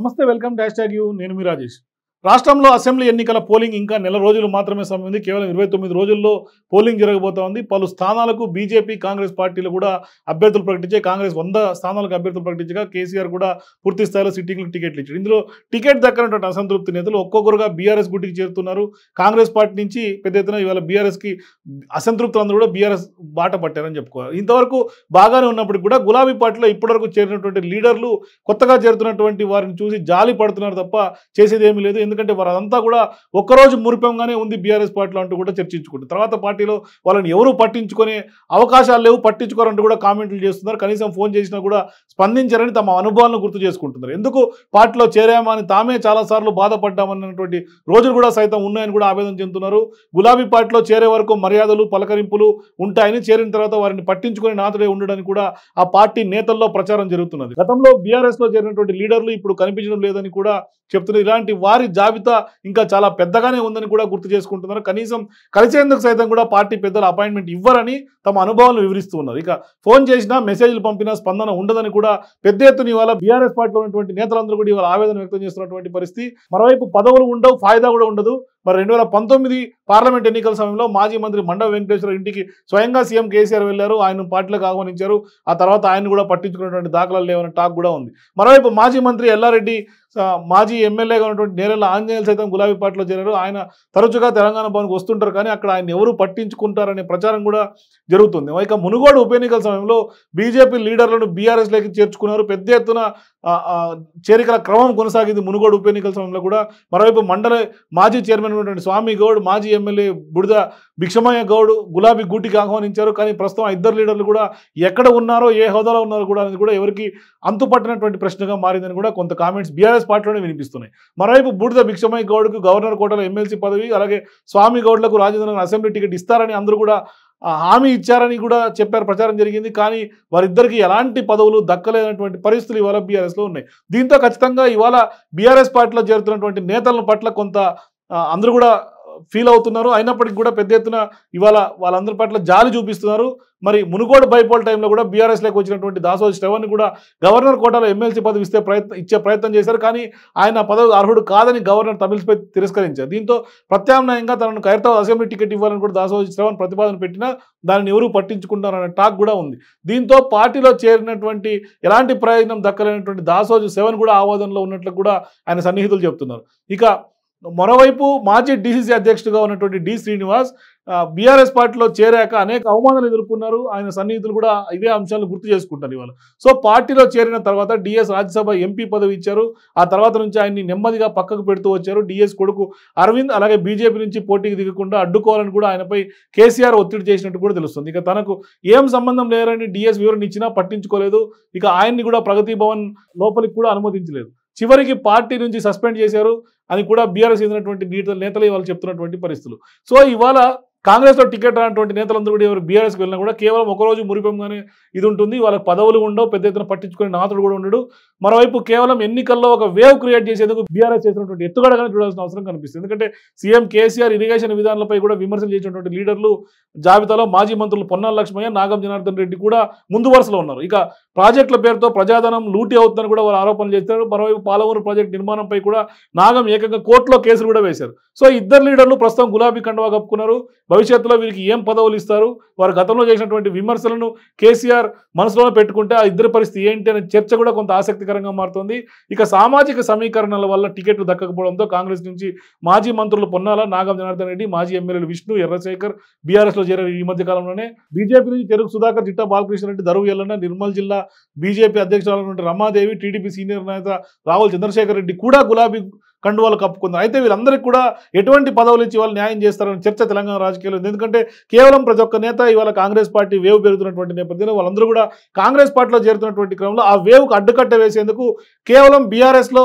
నమస్తే welcome dash tag you నేను మీ రాజేష్ రాష్ట్రంలో అసెంబ్లీ ఎన్నికల పోలింగ్ ఇంకా నెల రోజులు మాత్రమే సమయం ఉంది కేవలం ఇరవై తొమ్మిది రోజుల్లో పోలింగ్ జరగబోతోంది పలు స్థానాలకు బీజేపీ కాంగ్రెస్ పార్టీలు కూడా అభ్యర్థులు ప్రకటించాయి కాంగ్రెస్ వంద స్థానాలకు అభ్యర్థులు ప్రకటించగా కేసీఆర్ కూడా పూర్తి స్థాయిలో సిట్టింగ్లకు టికెట్లు ఇచ్చారు ఇందులో టికెట్ దక్కనటువంటి అసంతృప్తి నేతలు ఒక్కొక్కరుగా బీఆర్ఎస్ గుట్టికి చేరుతున్నారు కాంగ్రెస్ పార్టీ నుంచి పెద్ద ఎత్తున ఇవాళ బీఆర్ఎస్కి అసంతృప్తులందరూ కూడా బీఆర్ఎస్ బాట పట్టారని చెప్పుకోవాలి ఇంతవరకు బాగానే ఉన్నప్పటికీ కూడా గులాబీ పార్టీలో ఇప్పటివరకు చేరినటువంటి లీడర్లు కొత్తగా చేరుతున్నటువంటి వారిని చూసి జాలి పడుతున్నారు తప్ప చేసేది ఏమీ లేదు ఎందుకంటే వారు అదంతా కూడా ఒక్కరోజు మురిపంగానే ఉంది బీఆర్ఎస్ పార్టీలో అంటూ కూడా చర్చించుకుంటారు తర్వాత పార్టీలో వాళ్ళని ఎవరు పట్టించుకునే అవకాశాలు లేవు పట్టించుకోరంటూ కూడా కామెంట్లు చేస్తున్నారు కనీసం ఫోన్ చేసినా కూడా స్పందించారని తమ అనుభవాలను గుర్తు చేసుకుంటున్నారు ఎందుకు పార్టీలో చేరామా అని తామే చాలాసార్లు బాధపడ్డామన్నటువంటి రోజులు కూడా సైతం ఉన్నాయని కూడా ఆవేదన చెందుతున్నారు గులాబీ పార్టీలో చేరే వరకు మర్యాదలు పలకరింపులు ఉంటాయని చేరిన తర్వాత వారిని పట్టించుకునే నాతుడే ఉండడానికి కూడా ఆ పార్టీ నేతల్లో ప్రచారం జరుగుతున్నది గతంలో బీఆర్ఎస్లో చేరినటువంటి లీడర్లు ఇప్పుడు కనిపించడం లేదని కూడా చెప్తున్నారు ఇలాంటి వారి జాబితా ఇంకా చాలా పెద్దగానే ఉందని కూడా గుర్తు చేసుకుంటున్నారు కనీసం కలిసేందుకు సైతం కూడా పార్టీ పెద్దలు అపాయింట్మెంట్ ఇవ్వరని తమ అనుభవాలను వివరిస్తూ ఇక ఫోన్ చేసినా మెసేజ్లు పంపినా స్పందన ఉండదని కూడా పెద్ద ఎత్తున ఇవాళ బీఆర్ఎస్ పార్టీలో ఉన్నటువంటి నేతలందరూ కూడా ఇవాళ ఆవేదన వ్యక్తం చేస్తున్నటువంటి పరిస్థితి మరోవైపు పదవులు ఉండవు ఫాయిదా కూడా ఉండదు మరి రెండు వేల పంతొమ్మిది పార్లమెంట్ ఎన్నికల సమయంలో మాజీ మంత్రి మండవ వెంకటేశ్వర ఇంటికి స్వయంగా సీఎం కేసీఆర్ వెళ్లారు ఆయన పార్టీలకు ఆహ్వానించారు ఆ తర్వాత ఆయన కూడా పట్టించుకున్నటువంటి దాఖలాలు లేవన్న టాక్ కూడా ఉంది మరోవైపు మాజీ మంత్రి ఎల్లారెడ్డి మాజీ ఎమ్మెల్యేగా ఉన్నటువంటి నేరెల ఆంజనేయులు సైతం గులాబీ పార్టీలో చేరారు ఆయన తరచుగా తెలంగాణ భవన్కి వస్తుంటారు కానీ అక్కడ ఆయన ఎవరు పట్టించుకుంటారనే ప్రచారం కూడా జరుగుతుంది ఇక మునుగోడు ఉప ఎన్నికల సమయంలో బీజేపీ లీడర్లను బీఆర్ఎస్లోకి చేర్చుకున్నారు పెద్ద ఎత్తున చేరికల క్రమం కొనసాగింది మునుగోడు ఉప ఎన్నికల సమయంలో కూడా మరోవైపు మండల మాజీ చైర్మన్ ఉన్నటువంటి స్వామి గౌడ్ మాజీ ఎమ్మెల్యే బుడిద భిక్షమయ్య గౌడ్ గులాబీ గూటికి ఆహ్వానించారు కానీ ప్రస్తుతం ఇద్దరు లీడర్లు కూడా ఎక్కడ ఉన్నారో ఏ హోదాలో ఉన్నారో కూడా అనేది కూడా ఎవరికి అంతుపట్టినటువంటి ప్రశ్నగా మారిందని కూడా కొంత కామెంట్స్ బీఆర్ఎస్ పార్టీలోనే వినిపిస్తున్నాయి మరోవైపు బుడిద భిక్షమయ్య గౌడ్కు గవర్నర్ కోటలో ఎమ్మెల్సీ పదవి అలాగే స్వామి గౌడ్లకు రాజేంద్రనగర్ అసెంబ్లీ టికెట్ ఇస్తారని అందరూ కూడా హామీ ఇచ్చారని కూడా చెప్పారు ప్రచారం జరిగింది కానీ వారిద్దరికి ఎలాంటి పదవులు దక్కలేనటువంటి పరిస్థితులు ఇవాళ బీఆర్ఎస్లో ఉన్నాయి దీంతో ఖచ్చితంగా ఇవాళ బీఆర్ఎస్ పార్టీలో చేరుతున్నటువంటి నేతల పట్ల కొంత అందరూ కూడా ఫీల్ అవుతున్నారు అయినప్పటికీ కూడా పెద్ద ఎత్తున ఇవాళ వాళ్ళందరి పట్ల జాలి చూపిస్తున్నారు మరి మునుగోడు బైపోల్ టైంలో కూడా బీఆర్ఎస్లోకి వచ్చినటువంటి దాసోజ్ శ్రవణ్ కూడా గవర్నర్ కోటాలో ఎమ్మెల్సీ పదవి ఇస్తే ప్రయత్నం ఇచ్చే ప్రయత్నం చేశారు కానీ ఆయన పదవి అర్హుడు కాదని గవర్నర్ తమిళపై తిరస్కరించారు దీంతో ప్రత్యామ్నాయంగా తనను ఖైరతాబాద్ అసెంబ్లీ టికెట్ ఇవ్వాలని కూడా దాసోజు శ్రవణ్ ప్రతిపాదన పెట్టినా దానిని ఎవరూ పట్టించుకుంటారనే టాక్ కూడా ఉంది దీంతో పార్టీలో చేరినటువంటి ఎలాంటి ప్రయోజనం దక్కలేనటువంటి దాసోజు శ్రవణ్ కూడా ఆవాదంలో ఉన్నట్లు కూడా ఆయన సన్నిహితులు చెప్తున్నారు ఇక మరోవైపు మాజీ డీసీసీ అధ్యక్షుడిగా ఉన్నటువంటి డి శ్రీనివాస్ బీఆర్ఎస్ పార్టీలో చేరాక అనేక అవమానాలు ఎదుర్కొన్నారు ఆయన సన్నిహితులు కూడా ఇదే అంశాలను గుర్తు చేసుకుంటారు ఇవాళ సో పార్టీలో చేరిన తర్వాత డిఎస్ రాజ్యసభ ఎంపీ పదవి ఇచ్చారు ఆ తర్వాత నుంచి ఆయన్ని నెమ్మదిగా పక్కకు పెడుతూ వచ్చారు డిఎస్ కొడుకు అరవింద్ అలాగే బీజేపీ నుంచి పోటీకి దిగకుండా అడ్డుకోవాలని కూడా ఆయనపై కేసీఆర్ ఒత్తిడి చేసినట్టు కూడా తెలుస్తుంది ఇక తనకు ఏం సంబంధం లేరని డిఎస్ వివరణ ఇచ్చినా పట్టించుకోలేదు ఇక ఆయన్ని కూడా ప్రగతి భవన్ లోపలికి కూడా అనుమతించలేదు చివరికి పార్టీ నుంచి సస్పెండ్ చేశారు అని కూడా బీఆర్ఎస్ చెందినటువంటి నేతలు ఇవాళ చెప్తున్నటువంటి పరిస్థితులు సో ఇవాళ కాంగ్రెస్లో టికెట్ రానటువంటి నేతలందరూ కూడా ఎవరు బీఆర్ఎస్కి వెళ్ళినా కూడా కేవలం ఒకరోజు మురిపంగానే ఇది ఉంటుంది వాళ్ళకి పదవులు ఉండవు పెద్ద ఎత్తున పట్టించుకునే నాతుడు కూడా ఉండడు మరోవైపు కేవలం ఎన్నికల్లో ఒక వేవ్ క్రియేట్ చేసేందుకు బీఆర్ఎస్ చేసినటువంటి ఎత్తుగడగా చూడాల్సిన అవసరం కనిపిస్తుంది ఎందుకంటే సీఎం కేసీఆర్ ఇరిగేషన్ విధానాలపై కూడా విమర్శలు చేసినటువంటి లీడర్లు జాబితాలో మాజీ మంత్రులు పొన్నాల లక్ష్మయ్య నాగం జనార్దన్ రెడ్డి కూడా ముందు వరుసలో ఉన్నారు ఇక ప్రాజెక్టుల పేరుతో ప్రజాధనం లూటీ అవుతుందని కూడా వారు ఆరోపణలు చేస్తారు మరోవైపు పాలవూరు ప్రాజెక్టు నిర్మాణంపై కూడా నాగం ఏకంగా కోర్టులో కేసులు కూడా వేశారు సో ఇద్దరు లీడర్లు ప్రస్తుతం గులాబీ కండవా కప్పుకున్నారు భవిష్యత్తులో వీరికి ఏం పదవులు ఇస్తారు వారు గతంలో చేసినటువంటి విమర్శలను కేసీఆర్ మనసులో పెట్టుకుంటే ఆ ఇద్దరి పరిస్థితి ఏంటి అనే చర్చ కూడా కొంత ఆసక్తి ఆసక్తికరంగా మారుతోంది ఇక సామాజిక సమీకరణల వల్ల టికెట్లు దక్కకపోవడంతో కాంగ్రెస్ నుంచి మాజీ మంత్రులు పొన్నాల నాగం జనార్దన్ రెడ్డి మాజీ ఎమ్మెల్యేలు విష్ణు ఎర్రశేఖర్ బీఆర్ఎస్లో చేరారు ఈ మధ్య కాలంలోనే బీజేపీ నుంచి తెలుగు సుధాకర్ బాలకృష్ణ రెడ్డి దరువు ఎల్లన్న నిర్మల్ జిల్లా బీజేపీ అధ్యక్షురాలైనటువంటి రమాదేవి టీడీపీ సీనియర్ నేత రావుల్ చంద్రశేఖర్ రెడ్డి కూడా గులాబీ కండువాలు కప్పుకుంది అయితే వీళ్ళందరికీ కూడా ఎటువంటి పదవులు ఇచ్చి వాళ్ళు న్యాయం చేస్తారని చర్చ తెలంగాణ రాజకీయాలు ఎందుకంటే కేవలం ప్రతి ఒక్క నేత ఇవాళ కాంగ్రెస్ పార్టీ వేవ్ పెరుగుతున్నటువంటి నేపథ్యంలో వాళ్ళందరూ కూడా కాంగ్రెస్ పార్టీలో చేరుతున్నటువంటి క్రమంలో ఆ వేవ్కు అడ్డుకట్ట వేసేందుకు కేవలం బీఆర్ఎస్లో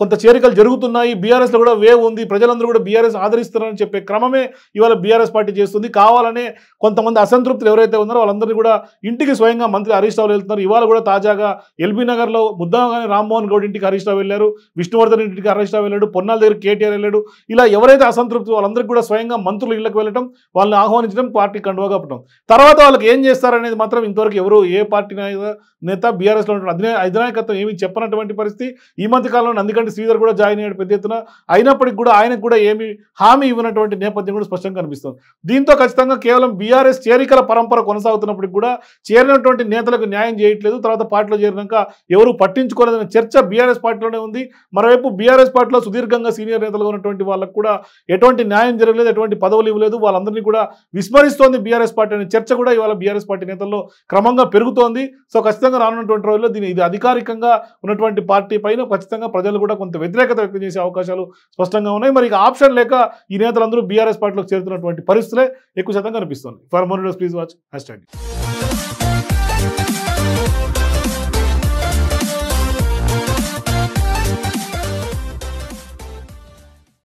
కొంత చేరికలు జరుగుతున్నాయి బీఆర్ఎస్లో కూడా వేవ్ ఉంది ప్రజలందరూ కూడా బీఆర్ఎస్ ఆదరిస్తున్నారని చెప్పే క్రమమే ఇవాళ బీఆర్ఎస్ పార్టీ చేస్తుంది కావాలనే కొంతమంది అసంతృప్తులు ఎవరైతే ఉన్నారో వాళ్ళందరినీ కూడా ఇంటికి స్వయంగా మంత్రి హరీష్ రావు వెళ్తున్నారు ఇవాళ కూడా తాజాగా ఎల్బీ నగర్లో ముద్దాగానే రామ్మోహన్ గౌడ్ ఇంటికి హరీష్ రావు వెళ్ళారు విష్ణువర్ధన్ ఇంటికి హరీష్ రావు వెళ్ళాడు పొన్నాల దగ్గర కేటీఆర్ వెళ్ళాడు ఇలా ఎవరైతే అసంతృప్తి వాళ్ళందరికీ కూడా స్వయంగా మంత్రులు ఇళ్లకు వెళ్ళడం వాళ్ళని ఆహ్వానించడం పార్టీ కండువాగా పడడం తర్వాత వాళ్ళకి ఏం చేస్తారనేది మాత్రం ఇంతవరకు ఎవరు ఏ పార్టీ నేత బీఆర్ఎస్లో ఉంటున్నారు అధినాయకత్వం ఏమి చెప్పనటువంటి పరిస్థితి ఈ మధ్య కాలంలో అందుకంటే ఉన్నటువంటి శ్రీధర్ కూడా జాయిన్ అయ్యాడు పెద్ద ఎత్తున అయినప్పటికీ కూడా ఆయనకు కూడా ఏమి హామీ ఇవ్వనటువంటి నేపథ్యం కూడా స్పష్టంగా కనిపిస్తుంది దీంతో ఖచ్చితంగా కేవలం బీఆర్ఎస్ చేరికల పరంపర కొనసాగుతున్నప్పటికి కూడా చేరినటువంటి నేతలకు న్యాయం చేయట్లేదు తర్వాత పార్టీలో చేరినాక ఎవరు పట్టించుకోలేదనే చర్చ బీఆర్ఎస్ పార్టీలోనే ఉంది మరోవైపు బీఆర్ఎస్ పార్టీలో సుదీర్ఘంగా సీనియర్ నేతలుగా ఉన్నటువంటి వాళ్ళకు కూడా ఎటువంటి న్యాయం జరగలేదు ఎటువంటి పదవులు ఇవ్వలేదు వాళ్ళందరినీ కూడా విస్మరిస్తోంది బీఆర్ఎస్ పార్టీ అనే చర్చ కూడా ఇవాళ బీఆర్ఎస్ పార్టీ నేతల్లో క్రమంగా పెరుగుతోంది సో ఖచ్చితంగా రానున్నటువంటి రోజుల్లో దీని ఇది అధికారికంగా ఉన్నటువంటి పార్టీ పైన ఖచ్చితంగా ప్రజలు కూడా కొంత వ్యతిరేకత వ్యక్తం చేసే అవకాశాలు స్పష్టంగా ఉన్నాయి మరి ఆప్షన్ లేక ఈ నేతలందరూ బీఆర్ఎస్ పార్టీలోకి చేరుతున్నటువంటి పరిస్థితులే ఎక్కువ శాతం కనిపిస్తుంది for more please watch hash